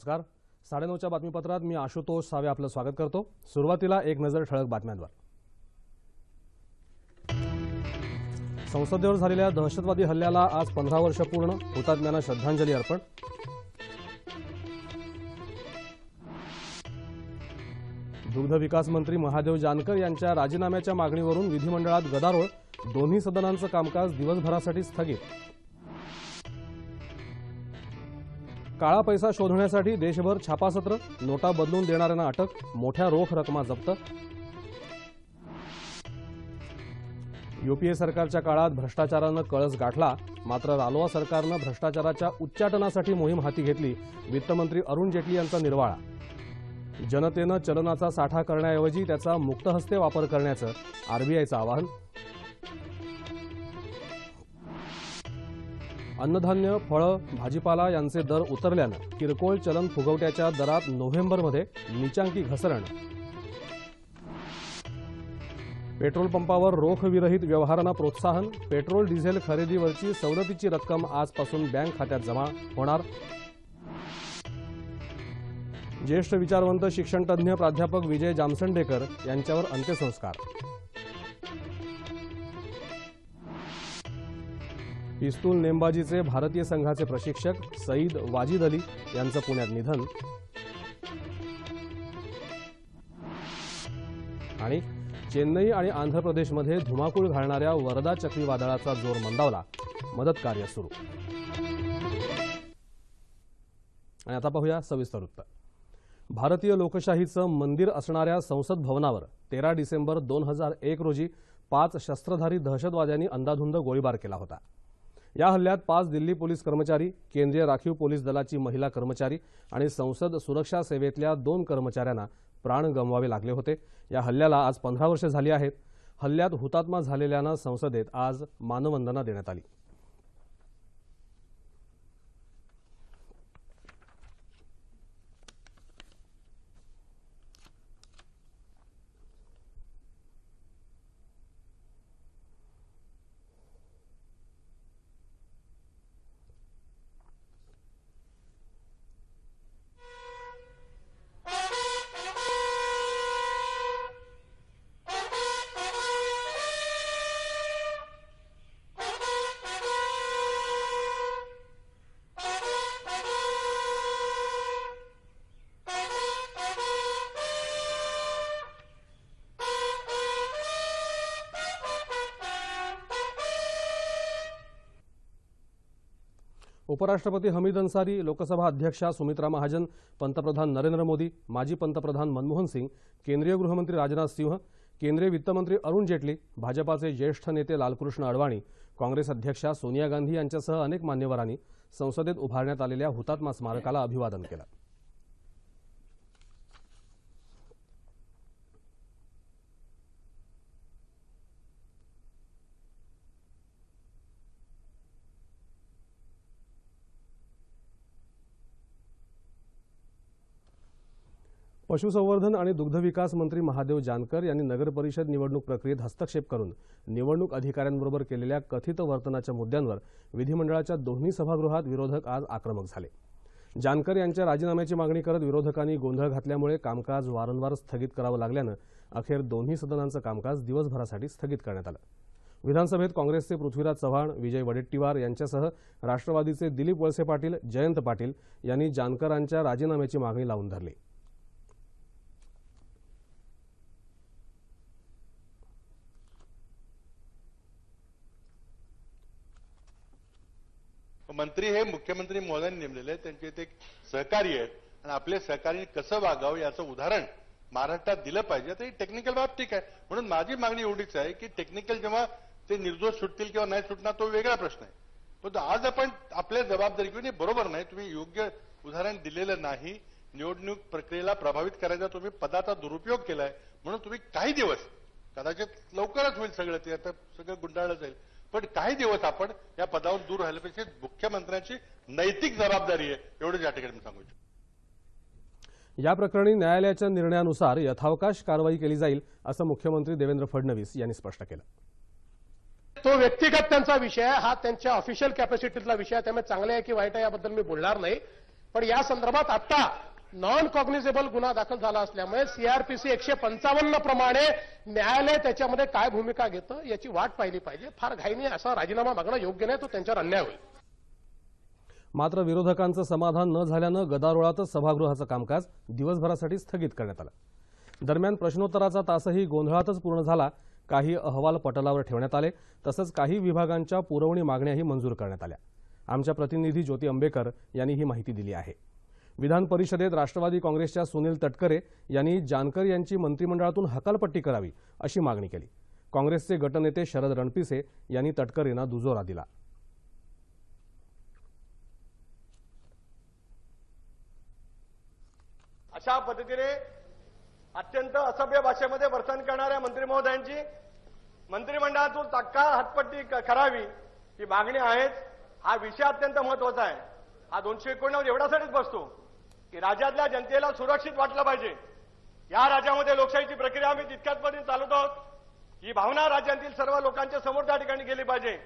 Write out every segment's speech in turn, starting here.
नमस्कार साडेनऊच्या बातमीपत्रात मी आशुतोष सावे आपलं स्वागत करतो सुरुवातीला एक नजर ठळक बातम्यांवर संसदेवर झालेल्या दहशतवादी हल्ल्याला आज पंधरा वर्ष पूर्ण हुतात्म्यांना श्रद्धांजली अर्पण दुग्ध विकास मंत्री महादेव जानकर यांच्या राजीनाम्याच्या मागणीवरून विधिमंडळात गदारोळ दोन्ही सदनांचं कामकाज दिवसभरासाठी स्थगित काळा पैसा शोधण्यासाठी देशभर छापासत्र नोटा बदलून देणाऱ्यांना अटक मोठ्या रोख रकमा जप्त युपीए सरकारच्या काळात भ्रष्टाचारानं कळस गाठला मात्र रालोआ सरकारनं भ्रष्टाचाराच्या उच्चाटनासाठी मोहीम हाती घेतली वित्तमंत्री अरुण जेटली यांचा निर्वाळा जनतेनं चलनाचा साठा करण्याऐवजी त्याचा मुक्तहस्ते वापर करण्याचं आरबीआयचं आवाहन अन्नधान्य फळं भाजीपाला यांचे दर उतरल्यानं किरकोळ चलन फुगवट्याच्या दरात नोव्हेंबरमध्ये निचांकी घसरण पेट्रोल पंपावर रोखविरहित व्यवहारांना प्रोत्साहन पेट्रोल डिझेल खरेदीवरची सवलतीची रक्कम आजपासून बँक खात्यात जमा होणार ज्येष्ठ विचारवंत शिक्षणतज्ज्ञ प्राध्यापक विजय जामसंडेकर यांच्यावर अंत्यसंस्कार पिस्तूल नेमबाजीचे भारतीय संघाचे प्रशिक्षक सईद वाजिद अली यांचं पुण्यात निधन आणि चेन्नई आणि आंध्र प्रदेशमध्ये धुमाकूळ घालणाऱ्या वरदा चक्रीवादळाचा जोर मंदावला मदत कार्य सुरू आणि आता पाहूया सविस्तर वृत्त भारतीय लोकशाहीचं मंदिर असणाऱ्या संसद भवनावर तेरा डिसेंबर दोन हजार एक रोजी पाच शस्त्रधारी दहशतवाद्यांनी अंदाधुंद गोळीबार केला होता या हल्ल्यात पाच दिल्ली पोलीस कर्मचारी केंद्रीय राखीव पोलीस दलाची महिला कर्मचारी आणि संसद सुरक्षा सेवेतल्या दोन कर्मचाऱ्यांना प्राण गमवावे लागले होते या हल्ल्याला आज पंधरा वर्षे झाली आहेत हल्ल्यात हुतात्मा झालेल्यांना संसदेत आज मानवंदना देण्यात आली उपराष्ट्रपती हमीद अन्सारी लोकसभा अध्यक्षा सुमित्रा महाजन पंतप्रधान नरेंद्र मोदी माजी पंतप्रधान मनमोहन सिंग केंद्रीय गृहमंत्री राजनाथ सिंह केंद्रीय वित्तमंत्री अरुण जेटली भाजपाचे ज्येष्ठ नेते लालकृष्ण अडवाणी काँग्रेस अध्यक्षा सोनिया गांधी यांच्यासह अनेक मान्यवरांनी संसदेत उभारण्यात आलेल्या हुतात्मा स्मारकाला अभिवादन केलं पशुसंवर्धन आणि दुग्धविकास मंत्री महादेव जानकर यांनी नगरपरिषद निवडणूक प्रक्रियेत हस्तक्षेप करून निवडणूक अधिकाऱ्यांबरोबर केलेल्या कथित वर्तनाच्या मुद्द्यांवर विधिमंडळाच्या दोन्ही सभागृहात विरोधक आज आक्रमक झाले जानकर यांच्या राजीनाम्याची मागणी करत विरोधकांनी गोंधळ घातल्यामुळे कामकाज वारंवार स्थगित करावं लागल्यानं अखेर दोन्ही सदनांचं कामकाज दिवसभरासाठी स्थगित करण्यात आलं विधानसभेत काँग्रेसचे पृथ्वीराज चव्हाण विजय वडेट्टीवार यांच्यासह राष्ट्रवादीचे दिलीप वळसे पाटील जयंत पाटील यांनी जानकरांच्या राजीनाम्याची मागणी लावून धरली मंत्री हे मुख्यमंत्री महोदयांनी नेमलेले आहेत त्यांचे ते सहकारी आहेत आणि आपले सहकारी कसं वागावं याचं उदाहरण महाराष्ट्रात दिलं पाहिजे तर ही टेक्निकल बाब ठीक आहे म्हणून माझी मागणी एवढीच आहे की टेक्निकल जेव्हा ते निर्दोष सुटतील किंवा नाही सुटणार तो वेगळा प्रश्न आहे पण आज आपण आपल्या जबाबदारी घेऊन बरोबर नाही तुम्ही योग्य उदाहरण दिलेलं नाही निवडणूक प्रक्रियेला प्रभावित करायचा तुम्ही पदाचा दुरुपयोग केलाय म्हणून तुम्ही काही दिवस कदाचित लवकरच होईल सगळं ते आता सगळं गुंडाळलं जाईल पण काही दिवस आपण या पदावर दूर राहिलं पाहिजे मुख्यमंत्र्यांची नैतिक जबाबदारी आहे एवढंच या ठिकाणी मी सांगू इच्छितो या प्रकरणी न्यायालयाच्या निर्णयानुसार यथावकाश कारवाई केली जाईल असं मुख्यमंत्री देवेंद्र फडणवीस यांनी स्पष्ट केलं तो व्यक्तिगत त्यांचा विषय आहे हा त्यांच्या ऑफिशियल कॅपॅसिटीतला विषय आहे त्यामुळे चांगले आहे की वाईट आहे याबद्दल मी बोलणार नाही पण या संदर्भात आता नॉन कॉग्निझेबल गुन्हा दाखल झाला असल्यामुळे सीआरपीसी एकशे पंचावन्न प्रमाणे न्यायालय त्याच्यामध्ये काय भूमिका घेतं याची वाट पाहिली पाहिजे फार घाईने असा राजीनामा मागणं योग्य नाही तो त्यांच्यावर अन्याय होईल मात्र विरोधकांचं समाधान न झाल्यानं गदारोळातच सभागृहाचं कामकाज दिवसभरासाठी स्थगित करण्यात आलं दरम्यान प्रश्नोत्तराचा तासही गोंधळातच पूर्ण झाला काही अहवाल पटलावर ठेवण्यात आले तसंच काही विभागांच्या पुरवणी मागण्याही मंजूर करण्यात आल्या आमच्या प्रतिनिधी ज्योती आंबेकर यांनी ही माहिती दिली आहे विधान परिषदेत राष्ट्रवादी काँग्रेसच्या सुनील तटकरे यांनी जानकर यांची मंत्रिमंडळातून हकालपट्टी करावी अशी मागणी केली काँग्रेसचे गटनेते शरद रणपिसे यांनी तटकरेंना दुजोरा दिला अशा पद्धतीने अत्यंत असभ्य भाषेमध्ये वर्तन करणाऱ्या मंत्री महोदयांची मंत्रिमंडळातून तत्काळ हातपट्टी करावी ही मागणी आहेच हा विषय अत्यंत महत्वाचा आहे हा दोनशे एकोणनव्वद एवढ्यासाठीच बसतो की राज्यातल्या जनतेला सुरक्षित वाटलं पाहिजे या राज्यामध्ये लोकशाहीची प्रक्रिया आम्ही तितक्याचपर्यंत चालवत आहोत ही भावना राज्यातील सर्व लोकांच्या समोर त्या ठिकाणी गेली पाहिजे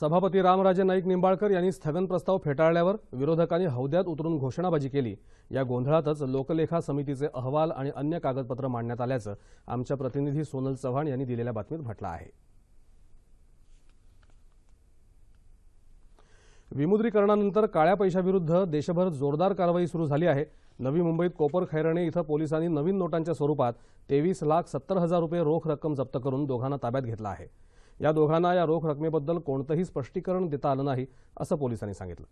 सभापती रामराजे नाईक निंबाळकर यांनी स्थगन प्रस्ताव फेटाळल्यावर विरोधकांनी हौद्यात उतरून घोषणाबाजी केली या गोंधळातच लोकलेखा समितीचे अहवाल आणि अन्य कागदपत्र मांडण्यात आल्याचं आमच्या प्रतिनिधी सोनल चव्हाण यांनी दिलेल्या बातमीत म्हटलं आहे विमुद्रीकरणानंतर काळ्या पैशाविरुद्ध देशभर जोरदार कारवाई सुरू झाली आहे नवी मुंबईत कोपर खैरणे इथं पोलिसांनी नवीन नोटांच्या स्वरूपात तेवीस लाख सत्तर हजार रुपये रोख रक्कम जप्त करून दोघांना ताब्यात घेतला आहे या दोघांना या रोख रकमेबद्दल कोणतंही स्पष्टीकरण देता आलं नाही असं पोलिसांनी सांगितलं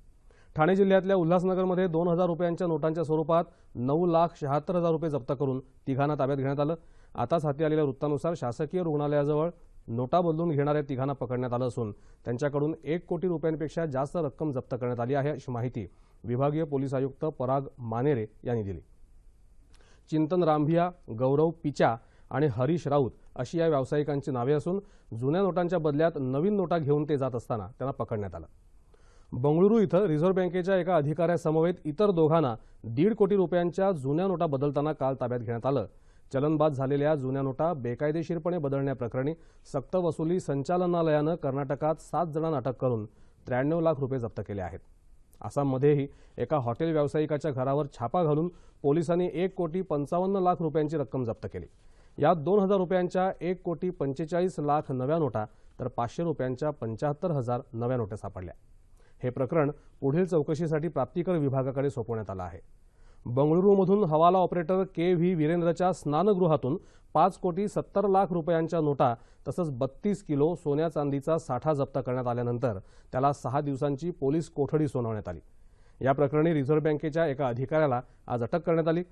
ठाणे जिल्ह्यातल्या उल्हासनगरमध्ये दोन हजार रुपयांच्या नोटांच्या स्वरूपात नऊ लाख शहात्तर हजार रुपये जप्त करून तिघांना ताब्यात घेण्यात आलं आताच हाती आलेल्या वृत्तानुसार शासकीय रुग्णालयाजवळ नोटा बदलून घेणाऱ्या तिघांना पकडण्यात आलं असून त्यांच्याकडून एक कोटी रुपयांपेक्षा जास्त रक्कम जप्त करण्यात आली आहे अशी माहिती विभागीय पोलीस आयुक्त पराग मानेरे यांनी दिली चिंतन रामभिया गौरव पिचा आणि हरीश राऊत अशी या व्यावसायिकांची नावे असून जुन्या नोटांच्या बदल्यात नवीन नोटा घेऊन ते जात असताना त्यांना पकडण्यात आलं बंगळुरू इथं रिझर्व्ह बँकेच्या एका अधिकाऱ्यासमवेत इतर दोघांना दीड कोटी रुपयांच्या जुन्या नोटा बदलताना काल ताब्यात घेण्यात आलं चलनबाद झालेल्या जुन्या नोटा बेकायदेशीरपणे बदलण्याप्रकरणी सक्तवसुली संचालनालयानं कर्नाटकात सात जणांना अटक करून त्र्याण्णव लाख रुपये जप्त केले आहेत आसाममध्येही एका हॉटेल व्यावसायिकाच्या घरावर छापा घालून पोलिसांनी एक कोटी पंचावन्न लाख रुपयांची रक्कम जप्त केली यात दोन हजार रुपयांच्या एक कोटी पंचेचाळीस लाख नव्या नोटा तर पाचशे रुपयांच्या पंच्याहत्तर हजार नव्या नोटा सापडल्या हे प्रकरण पुढील चौकशीसाठी प्राप्तिकर विभागाकडे सोपवण्यात आलं आहे बंगळुरूमधून हवाला ऑपरेटर के व्ही वीरेंद्रच्या स्नानगृहातून पाच कोटी सत्तर लाख रुपयांच्या नोटा तसंच बत्तीस किलो सोन्या चांदीचा साठा जप्त करण्यात आल्यानंतर त्याला सहा दिवसांची पोलीस कोठडी सुनावण्यात आली या प्रकरणी रिझर्व्ह बँकेच्या एका अधिकाऱ्याला आज अटक करण्यात आली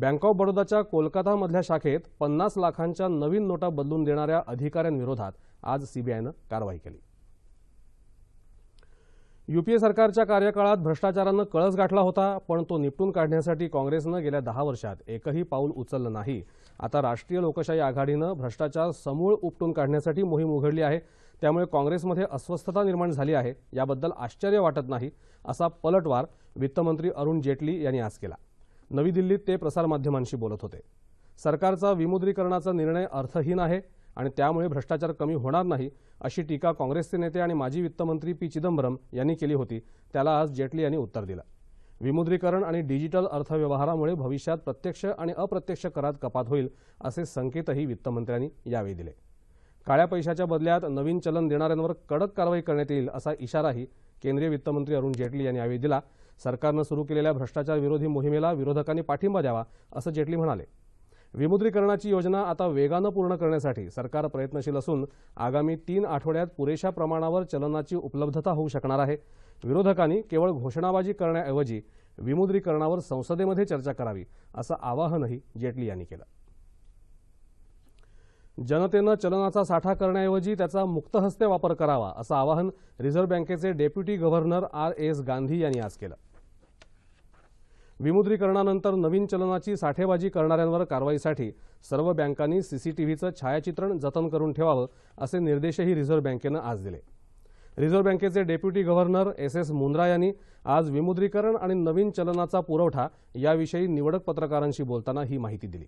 बँक ऑफ बडोदाच्या कोलकातामधल्या शाखेत पन्नास लाखांच्या नवीन नोटा बदलून देणाऱ्या अधिकाऱ्यांविरोधात आज सीबीआयनं कारवाई केली यूपीए सरकारच्या कार्यकाळात भ्रष्टाचारानं कळस गाठला होता पण तो निपटून काढण्यासाठी काँग्रेसनं गेल्या दहा वर्षात एकही पाऊल उचललं नाही आता राष्ट्रीय लोकशाही आघाडीनं भ्रष्टाचार समूळ उपटून काढण्यासाठी मोहीम उघडली आहे त्यामुळे काँग्रेसमध्ये अस्वस्थता निर्माण झाली आहे याबद्दल आश्चर्य वाटत नाही असा पलटवार वित्तमंत्री अरुण जेटली यांनी आज केला नवी दिल्लीत ते प्रसारमाध्यमांशी बोलत होते सरकारचा विमुद्रीकरणाचा निर्णय अर्थहीन आहे आणि त्यामुळे भ्रष्टाचार कमी होणार नाही अशी टीका काँग्रेसचे नेते आणि माजी वित्तमंत्री पी चिदंबरम यांनी केली होती त्याला आज जेटली यांनी उत्तर दिलं विमुद्रीकरण आणि डिजिटल अर्थव्यवहारामुळे भविष्यात प्रत्यक्ष आणि अप्रत्यक्ष करात कपात होईल असे संकेतही वित्तमंत्र्यांनी यावेळी दिले काळ्या पैशाच्या बदल्यात नवीन चलन देणाऱ्यांवर कडक कारवाई करण्यात येईल असा इशाराही केंद्रीय वित्तमंत्री अरुण जेटली यांनी यावेळी दिला सरकारनं सुरू केलेल्या भ्रष्टाचार विरोधी मोहिमेला विरोधकांनी पाठिंबा द्यावा असं जेटली म्हणाले विमुद्रीकरणाची योजना आता वेगानं पूर्ण करण्यासाठी सरकार प्रयत्नशील असून आगामी तीन आठवड्यात पुरेशा प्रमाणावर चलनाची उपलब्धता होऊ शकणार आहे विरोधकांनी केवळ घोषणाबाजी करण्याऐवजी विमुद्रीकरणावर संसदेमध्ये चर्चा करावी असं आवाहनही जेटली यांनी केलं जनतेनं चलनाचा साठा करण्याऐवजी त्याचा मुक्तहस्ते वापर करावा असं आवाहन रिझर्व्ह बँकेचे deputy governor R S Gandhi यांनी आज केलं विमुद्रीकरणानंतर नवीन चलनाची साठेबाजी करणाऱ्यांवर कारवाईसाठी सर्व बँकांनी सीसीटीव्हीचं छायाचित्रण जतन करून ठेवावं असे निर्देशही रिझर्व्ह बँकेनं आज दिले रिझर्व्ह बँकेचे deputy governor S S Mundra यांनी आज विमुद्रीकरण आणि नवीन चलनाचा पुरवठा याविषयी निवडक पत्रकारांशी बोलताना ही माहिती दिली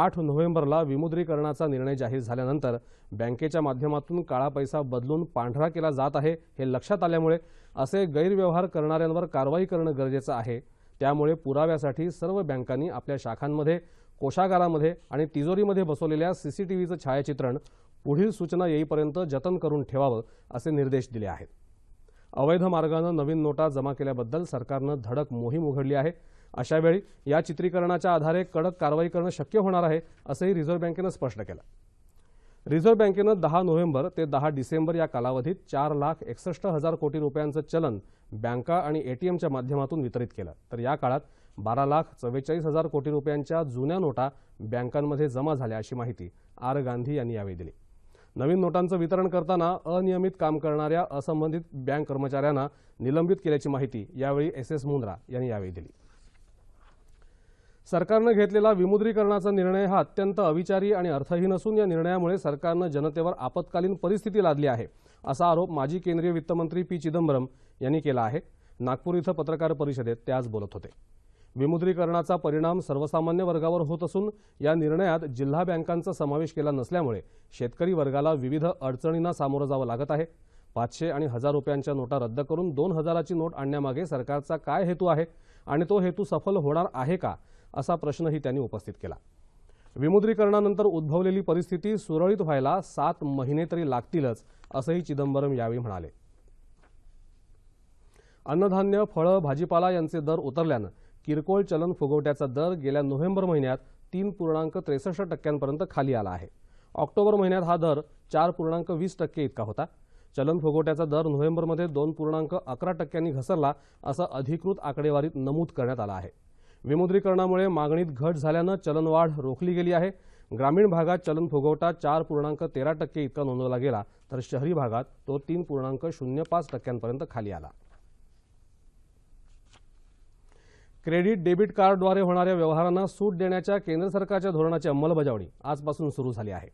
आठ नोव्हेंबरला विमुद्रीकरणाचा निर्णय जाहीर झाल्यानंतर बँकेच्या माध्यमातून काळा पैसा बदलून पांढरा केला जात आहे हे लक्षात आल्यामुळे असे गैरव्यवहार करणाऱ्यांवर कारवाई करणं गरजेचं आहे त्यामुळे पुराव्यासाठी सर्व बँकांनी आपल्या शाखांमध्ये कोषागारामध्ये आणि तिजोरीमध्ये बसवलेल्या सीसीटीव्हीचं छायाचित्रण पुढील सूचना येईपर्यंत जतन करून ठेवावं असे निर्देश दिले आहेत अवैध मार्गानं नवीन नोटा जमा केल्याबद्दल सरकारनं धडक मोहीम उघडली आहे अशावेळी या चित्रीकरणाच्या आधारे कडक कारवाई करणं शक्य होणार आहे असंही रिझर्व्ह बँकेनं स्पष्ट केलं रिझर्व्ह बँकेनं दहा नोव्हेंबर ते दहा डिसेंबर या कालावधीत चार लाख एकसष्ट हजार कोटी रुपयांचं चलन बँका आणि एटीएमच्या माध्यमातून वितरित केलं तर या काळात बारा लाख चव्वेचाळीस हजार कोटी रुपयांच्या जुन्या नोटा बँकांमध्ये जमा झाल्या अशी माहिती आर गांधी यांनी यावेळी दिली नवीन नोटांचं वितरण करताना अनियमित काम करणाऱ्या असंबंधित बँक कर्मचाऱ्यांना निलंबित केल्याची माहिती यावेळी एस एस मुंद्रा यांनी यावेळी दिली सरकारनं घेतलेला विमुद्रीकरणाचा निर्णय हा अत्यंत अविचारी आणि अर्थहीन असून या निर्णयामुळे सरकारनं जनतेवर आपत्कालीन परिस्थिती लादली आहे असा आरोप माजी केंद्रीय वित्तमंत्री पी चिदंबरम यांनी केला आहे नागपूर इथं पत्रकार परिषदेत ते आज बोलत होते विमुद्रीकरणाचा परिणाम सर्वसामान्य वर्गावर होत असून या निर्णयात जिल्हा बँकांचा समावेश केला नसल्यामुळे शेतकरी वर्गाला विविध अडचणींना सामोरं जावं लागत आहे पाचशे आणि हजार रुपयांच्या नोटा रद्द करून दोन हजाराची नोट आणण्यामागे सरकारचा काय हेतू आहे आणि तो हेतू सफल होणार आहे का असा प्रश्नही त्यांनी उपस्थित केला विमुद्रीकरणानंतर उद्भवलेली परिस्थिती सुरळीत व्हायला सात महिने तरी लागतीलच असंही चिदंबरम यावेळी म्हणाले अन्नधान्य फळं भाजीपाला यांचे दर उतरल्यानं किरकोळ चलन फुगवट्याचा दर गेल्या नोव्हेंबर महिन्यात तीन पूर्णांक त्रेसष्ट टक्क्यांपर्यंत खाली आला आहे ऑक्टोबर महिन्यात हा दर चार पूर्णांक वीस टक्के इतका होता चलन फुगवट्याचा दर नोव्हेंबरमध्ये दोन पूर्णांक अकरा टक्क्यांनी घसरला असं अधिकृत आकडेवारीत नमूद करण्यात आलं आहे विमुद्रीकरणामुळे मागणीत घट झाल्यानं चलनवाढ रोखली गेली आहे ग्रामीण भागात चलन फुगवटा चार पूर्णांक तेरा टक्के इतका नोंदवला गेला तर शहरी भागात तो तीन पूर्णांक शून्य पाच टक्क्यांपर्यंत खाली आला क्रेडिट डेबिट कार्डद्वारे होणाऱ्या व्यवहारांना सूट देण्याच्या केंद्र सरकारच्या धोरणाची अंमलबजावणी आजपासून सुरू झाली आहे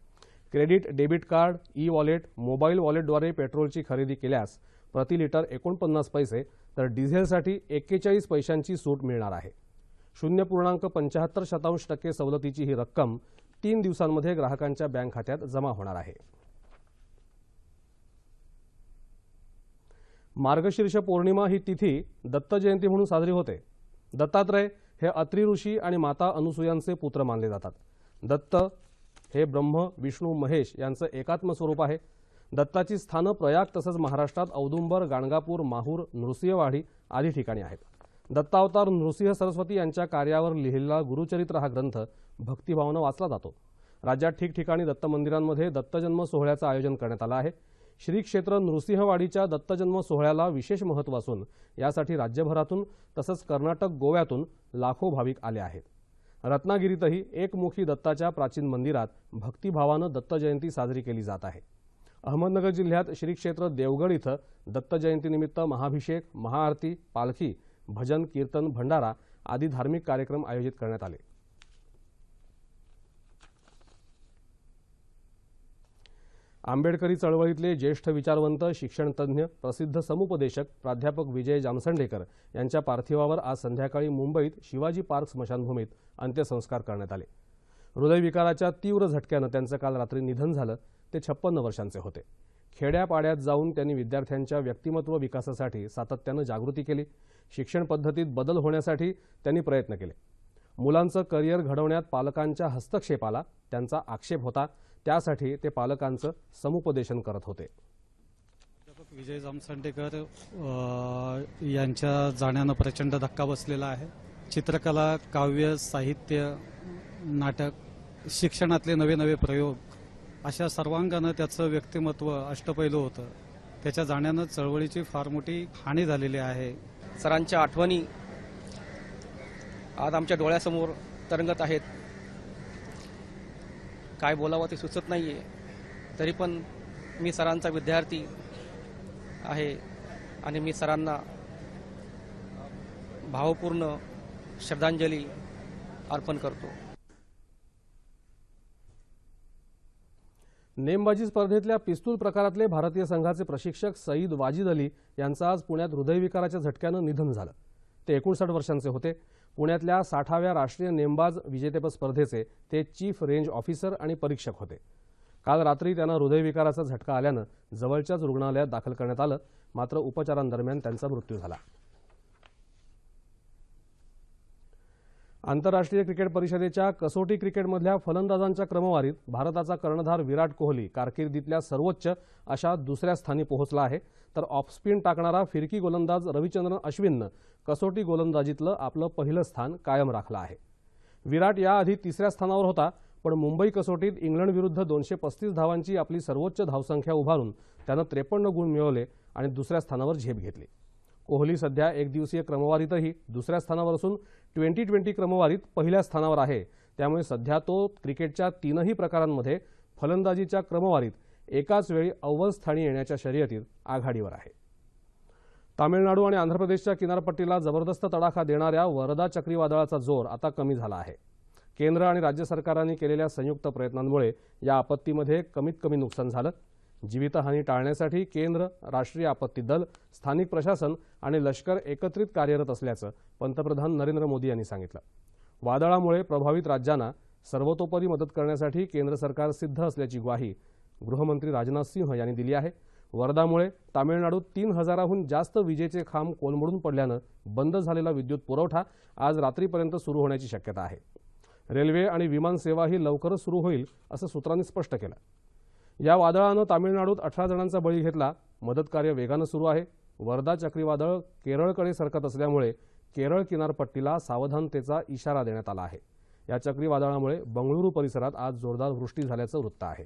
credit debit card e wallet mobile वॉलेटद्वारे पेट्रोलची खरेदी केल्यास प्रति लिटर एकोणपन्नास पैसे तर डिझेलसाठी एक्केचाळीस पैशांची सूट मिळणार आहे शून्य पूर्णांक पंचाहत्तर शतांश टक्के सवलतीची ही रक्कम तीन दिवसांमध्ये ग्राहकांच्या बँक खात्यात जमा होणार आहे मार्गशीर्ष पौर्णिमा ही तिथी दत्त जयंती म्हणून साजरी होते दत्तात्रय हे अत्रिऋषी ऋषी आणि माता अनुसूयांचे पुत्र मानले जातात दत्त हे ब्रह्म विष्णू महेश यांचं एकात्म स्वरूप आहे दत्ताची स्थानं प्रयाग तसंच महाराष्ट्रात औदुंबर गाणगापूर माहूर नृसिंहवाडी आदी ठिकाणी आहेत दत्तावतार नृसिंह सरस्वती यांच्या कार्यावर लिहिलेला गुरुचरित्र हा ग्रंथ भक्तिभावानं वाचला जातो राज्यात ठिकठिकाणी दत्त मंदिरांमध्ये दत्तजन्म सोहळ्याचं आयोजन करण्यात आलं आहे श्री क्षेत्र नृसिंहवाडीच्या दत्तजन्म सोहळ्याला विशेष महत्त्व असून यासाठी राज्यभरातून तसंच कर्नाटक गोव्यातून लाखो भाविक आले आहेत रत्नागिरीतही एकमुखी दत्ताच्या प्राचीन मंदिरात भक्तिभावानं दत्तजयंती साजरी केली जात आहे अहमदनगर जिल्ह्यात श्रीक्षेत्र देवगड इथं दत्तजयंतीनिमित्त महाभिषेक महाआरती पालखी भजन कीर्तन भंडारा आदी धार्मिक कार्यक्रम आयोजित करण्यात आले आंबेडकरी चळवळीतले ज्येष्ठ विचारवंत शिक्षणतज्ञ प्रसिद्ध समुपदेशक प्राध्यापक विजय जामसंडेकर यांच्या पार्थिवावर आज संध्याकाळी मुंबईत शिवाजी पार्क स्मशानभूमीत अंत्यसंस्कार करण्यात आले हृदयविकाराच्या तीव्र झटक्यानं त्यांचं काल रात्री निधन झालं ते छप्पन्न वर्षांचे होते खेड्यापाड्यात जाऊन त्यांनी विद्यार्थ्यांच्या व्यक्तिमत्व विकासासाठी सातत्यानं जागृती केली शिक्षण पद्धतीत बदल होण्यासाठी त्यांनी प्रयत्न केले मुलांचं करिअर घडवण्यात पालकांच्या हस्तक्षेपाला त्यांचा आक्षेप होता त्यासाठी ते पालकांचं समुपदेशन करत होते विजय जामसंडेकर यांच्या जाण्यानं प्रचंड धक्का बसलेला आहे चित्रकला काव्य साहित्य नाटक शिक्षणातले नवे नवे प्रयोग अशा सर्वांगानं त्याचं व्यक्तिमत्व अष्टपैलू होतं त्याच्या जाण्यानं चळवळीची फार मोठी हानी झालेली आहे सरांच्या आठवणी आज आमच्या डोळ्यासमोर तरंगत आहेत काय बोलावं ते सुचत नाही तरी पण मी सरांचा विद्यार्थी आहे आणि मी सरांना भावपूर्ण श्रद्धांजली अर्पण करतो नेमबाजी स्पर्धेतल्या पिस्तूल प्रकारातले भारतीय संघाचे प्रशिक्षक सईद वाजिद अली यांचं आज पुण्यात हृदयविकाराच्या झटक्यानं निधन झालं ते एकोणसाठ वर्षांचे होते पुण्यातल्या साठाव्या राष्ट्रीय नेमबाज विजेतेपद स्पर्धेचे ते चीफ रेंज ऑफिसर आणि परीक्षक होते काल रात्री त्यांना हृदयविकाराचा झटका आल्यानं जवळच्याच रुग्णालयात दाखल करण्यात आलं मात्र उपचारांदरम्यान त्यांचा मृत्यू झाला आंतरराष्ट्रीय क्रिकेट परिषदेच्या कसोटी क्रिकेटमधल्या फलंदाजांच्या क्रमवारीत भारताचा कर्णधार विराट कोहली कारकिर्दीतल्या सर्वोच्च अशा दुसऱ्या स्थानी पोहोचला आहे तर ऑफस्पिन टाकणारा फिरकी गोलंदाज रविचंद्रन अश्विननं कसोटी गोलंदाजीतलं आपलं पहिलं स्थान कायम राखलं आहे विराट याआधी तिसऱ्या स्थानावर होता पण मुंबई कसोटीत इंग्लंडविरुद्ध दोनशे पस्तीस धावांची आपली सर्वोच्च धावसंख्या उभारून त्यानं त्रेपन्न गुण मिळवले आणि दुसऱ्या स्थानावर झेप घेतली कोहली सध्या एक दिवसीय क्रमवारीतही दुसऱ्या स्थानावर असून ट्वेंटी ट्वेंटी क्रमवारीत पहिल्या स्थानावर आहे त्यामुळे सध्या तो क्रिकेटच्या तीनही प्रकारांमध्ये फलंदाजीच्या क्रमवारीत एकाच वेळी अव्वल स्थानी येण्याच्या शर्यतीत आघाडीवर आहे तामिळनाडू आणि आंध्र प्रदेशच्या किनारपट्टीला जबरदस्त तडाखा देणाऱ्या वरदा चक्रीवादळाचा जोर आता कमी झाला आहे केंद्र आणि राज्य सरकारांनी केलेल्या संयुक्त प्रयत्नांमुळे या आपत्तीमध्ये कमीत कमी नुकसान झालं जीवितहानी टाळण्यासाठी केंद्र राष्ट्रीय आपत्ती दल स्थानिक प्रशासन आणि लष्कर एकत्रित कार्यरत असल्याचं पंतप्रधान नरेंद्र मोदी यांनी सांगितलं वादळामुळे प्रभावित राज्यांना सर्वतोपरी मदत करण्यासाठी केंद्र सरकार सिद्ध असल्याची ग्वाही गृहमंत्री राजनाथ सिंह यांनी दिली आहे वरदामुळे तामिळनाडूत तीन हजाराहून जास्त विजेचे खांब कोलमडून पडल्यानं बंद झालेला विद्युत पुरवठा आज रात्रीपर्यंत सुरू होण्याची शक्यता आहे रेल्वे आणि विमानसेवाही लवकरच सुरू होईल असं सूत्रांनी स्पष्ट केलं या वादळानं तामिळनाडूत अठरा जणांचा बळी घेतला मदतकार्य वेगानं सुरू आहे वर्धा चक्रीवादळ केरळकडे सरकत असल्यामुळे केरळ किनारपट्टीला सावधानतेचा इशारा देण्यात आला आहे या चक्रीवादळामुळे बंगळुरू परिसरात आज जोरदार वृष्टी झाल्याचं वृत्त आहे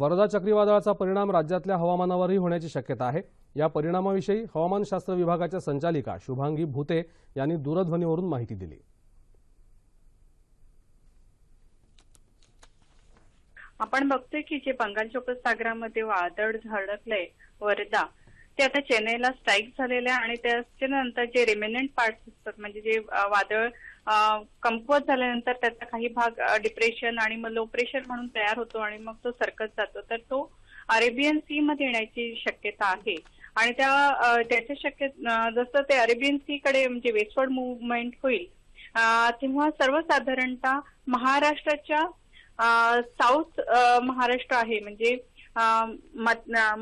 वर्धा चक्रीवादळाचा परिणाम राज्यातल्या हवामानावरही होण्याची शक्यता आहे या परिणामाविषयी हवामानशास्त्र विभागाच्या संचालिका शुभांगी भूते यांनी दूरध्वनीवरून माहिती दिली आपण बघतोय की जे बंगाल सागरामध्ये वादळ झडकलंय वरदा ते आता चेन्नईला स्ट्राईक झालेलं आहे आणि त्याच्यानंतर जे रिमेनंट पार्ट असतात म्हणजे जे वादळ कमकुवत झाल्यानंतर त्याचा काही भाग डिप्रेशन आणि मग लो प्रेशर म्हणून तयार होतो आणि मग तो सरकत जातो तर तो अरेबियन सी मध्ये येण्याची शक्यता आहे आणि त्या त्याच्या शक्य जसं ते अरेबियन सी कडे म्हणजे वेस्टवर्ड मुवमेंट होईल तेव्हा सर्वसाधारणतः महाराष्ट्राच्या साऊथ महाराष्ट्र आहे म्हणजे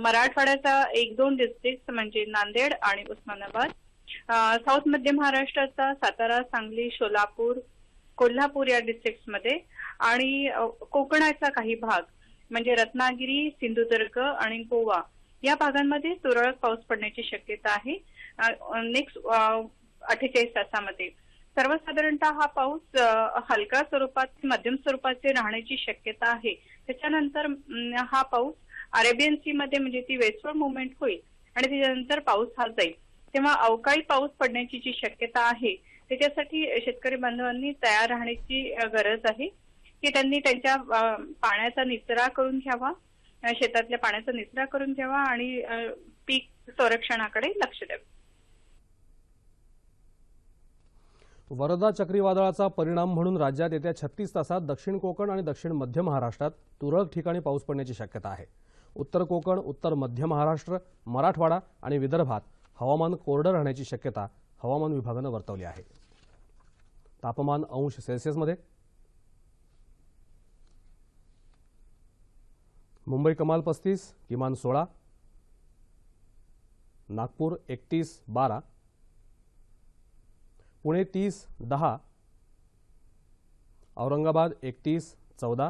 मराठवाड्याचा एक दोन डिस्ट्रिक्ट म्हणजे नांदेड आणि उस्मानाबाद साऊथ मध्य महाराष्ट्राचा सातारा सांगली सोलापूर कोल्हापूर या डिस्ट्रिक्ट मध्ये आणि कोकणाचा काही भाग म्हणजे रत्नागिरी सिंधुदुर्ग आणि गोवा या भागांमध्ये तुरळक पाऊस पडण्याची शक्यता आहे नेक्स्ट अठ्ठेचाळीस तासामध्ये सर्वसाधारणतः हा पाऊस हलका स्वरूपात मध्यम स्वरूपाचे राहण्याची शक्यता आहे त्याच्यानंतर हा पाऊस अरेबियन सी मध्ये म्हणजे ती वेस्टवर्ड मुवमेंट होईल आणि त्याच्यानंतर पाऊस हा जाईल तेव्हा अवकाळी पाऊस पडण्याची जी शक्यता आहे त्याच्यासाठी शेतकरी बांधवांनी तयार राहण्याची गरज आहे की त्यांनी त्यांच्या पाण्याचा निचरा करून घ्यावा शेतातल्या पाण्याचा निचरा करून घ्यावा आणि पीक संरक्षणाकडे लक्ष द्यावे वरदा चक्रीवादळाचा परिणाम म्हणून राज्यात येत्या छत्तीस तासात दक्षिण कोकण आणि दक्षिण मध्य महाराष्ट्रात तुरळक ठिकाणी पाऊस पडण्याची शक्यता आहे उत्तर कोकण उत्तर मध्य महाराष्ट्र मराठवाडा आणि विदर्भात हवामान कोरडं राहण्याची शक्यता हवामान विभागानं वर्तवली आहे तापमान अंश सेल्सिअसमध्ये मुंबई कमाल पस्तीस किमान सोळा नागपूर एकतीस बारा पुणे तीस दहा औरंगाबाद एकतीस चौदा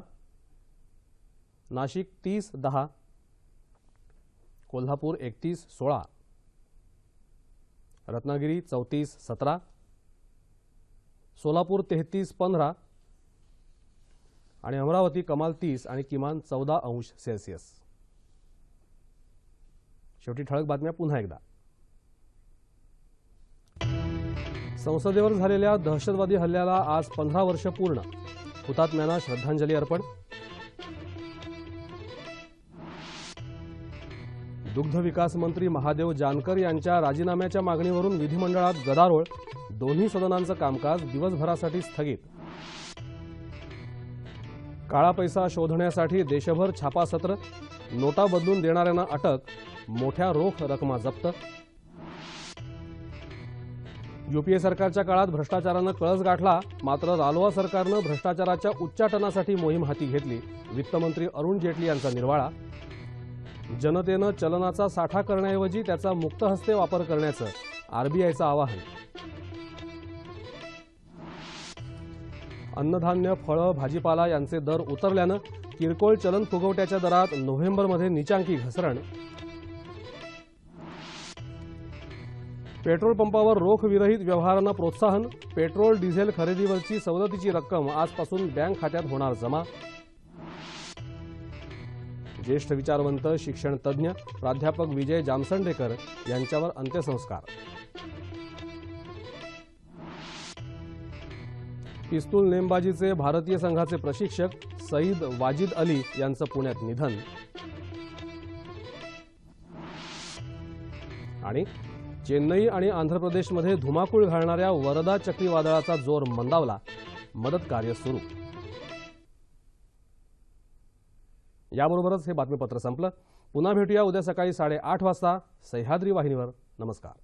नाशिक तीस दहा कोल्हापूर एकतीस सोळा रत्नागिरी चौतीस सतरा सोलापूर तेहतीस पंधरा आणि अमरावती कमाल तीस आणि किमान चौदा अंश सेल्सिअस शेवटी ठळक बातम्या पुन्हा एकदा संसदेवर झालेल्या दहशतवादी हल्ल्याला आज पंधरा वर्ष पूर्ण हुतात्म्यांना श्रद्धांजली अर्पण दुग्ध विकास मंत्री महादेव जानकर यांच्या राजीनाम्याच्या मागणीवरून विधिमंडळात गदारोळ दोन्ही सदनांचं कामकाज दिवसभरासाठी स्थगित काळा पैसा शोधण्यासाठी देशभर छापासत्र नोटा बदलून देणाऱ्यांना अटक मोठ्या रोख रकमा जप्त यूपीए सरकारच्या काळात भ्रष्टाचारानं कळस गाठला मात्र रालोआ सरकारनं भ्रष्टाचाराच्या उच्चाटनासाठी मोहीम हाती घेतली वित्तमंत्री अरुण जेटली यांचा निर्वाळा जनतेनं चलनाचा साठा करण्याऐवजी त्याचा हस्ते वापर करण्याचं आरबीआयचं आवाहन अन्नधान्य फळं भाजीपाला यांचे दर उतरल्यानं किरकोळ चलन फुगवट्याच्या दरात नोव्हेंबरमध्ये निचांकी घसरण पेट्रोल पंपावर रोख विरहित व्यवहारांना प्रोत्साहन पेट्रोल डिझेल खरेदीवरची सवलतीची रक्कम आजपासून बँक खात्यात होणार जमा ज्येष्ठ विचारवंत शिक्षण तज्ज्ञ प्राध्यापक विजय जामसंडेकर यांच्यावर अंत्यसंस्कार पिस्तूल नेमबाजीचे भारतीय संघाचे प्रशिक्षक सईद वाजिद अली यांचं पुण्यात निधन आणि चेन्नई आणि आंध्र प्रदेशमध्ये धुमाकूळ घालणाऱ्या वरदा चक्रीवादळाचा जोर मंदावला मदत कार्य सुरू याबरोबरच हे बातमीपत्र संपलं पुन्हा भेटूया उद्या सकाळी साडेआठ वाजता सह्याद्री वाहिनीवर नमस्कार